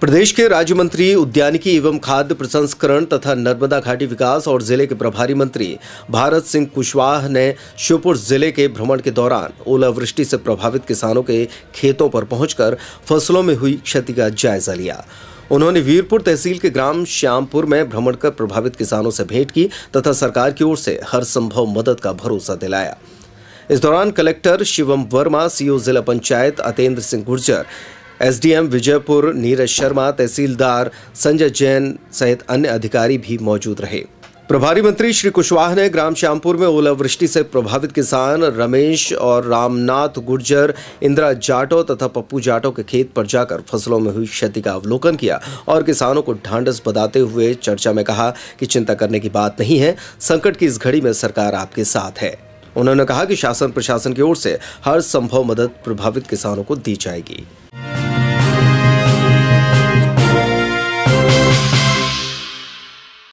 प्रदेश के राज्य मंत्री उद्यानिकी एवं खाद्य प्रसंस्करण तथा नर्मदा घाटी विकास और जिले के प्रभारी मंत्री भारत सिंह कुशवाह ने श्योपुर जिले के भ्रमण के दौरान ओलावृष्टि से प्रभावित किसानों के खेतों पर पहुंचकर फसलों में हुई क्षति का जायजा लिया उन्होंने वीरपुर तहसील के ग्राम श्यामपुर में भ्रमण कर प्रभावित किसानों से भेंट की तथा सरकार की ओर से हर संभव मदद का भरोसा दिलाया इस दौरान कलेक्टर शिवम वर्मा सीओ जिला पंचायत अतेंद्र सिंह गुर्जर एसडीएम विजयपुर नीरज शर्मा तहसीलदार संजय जैन सहित अन्य अधिकारी भी मौजूद रहे प्रभारी मंत्री श्री कुशवाहा ने ग्राम श्यामपुर में ओलावृष्टि से प्रभावित किसान रमेश और रामनाथ गुर्जर इंदिरा जाटो तथा पप्पू जाटो के खेत पर जाकर फसलों में हुई क्षति का अवलोकन किया और किसानों को ढांढस बताते हुए चर्चा में कहा कि चिंता करने की बात नहीं है संकट की इस घड़ी में सरकार आपके साथ है उन्होंने कहा कि शासन प्रशासन की ओर से हर संभव मदद प्रभावित किसानों को दी जाएगी